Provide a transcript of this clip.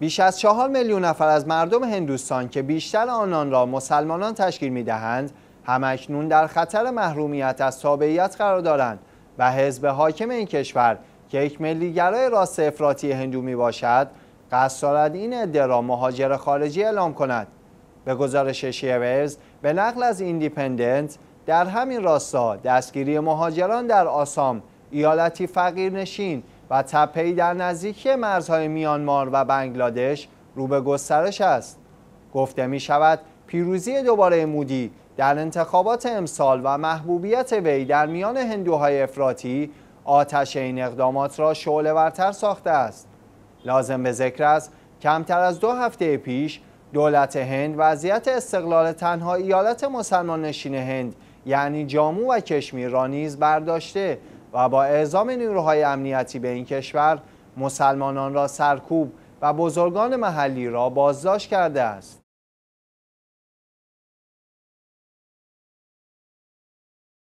بیش از چهار میلیون نفر از مردم هندوستان که بیشتر آنان را مسلمانان تشکیل می دهند همکنون در خطر محرومیت از تابعیت قرار دارند و حزب حاکم این کشور که یک ملیگرای راست افراطی هندو می باشد قصد دارد این عده را مهاجر خارجی اعلام کند به گزارش شیورز به نقل از ایندیپندنت در همین راستا دستگیری مهاجران در آسام ایالتی فقیرنشین و تپهی در نزدیکی مرزهای میانمار و بنگلادش رو به گسترش است گفته می شود پیروزی دوباره مودی در انتخابات امسال و محبوبیت وی در میان هندوهای افراطی آتش این اقدامات را شعله ورتر ساخته است لازم به ذکر است کمتر از دو هفته پیش دولت هند وضعیت استقلال تنها ایالت مسلمان نشین هند یعنی جامو و کشمیر را نیز برداشته و با اعزام نیروهای امنیتی به این کشور مسلمانان را سرکوب و بزرگان محلی را بازداشت کرده است.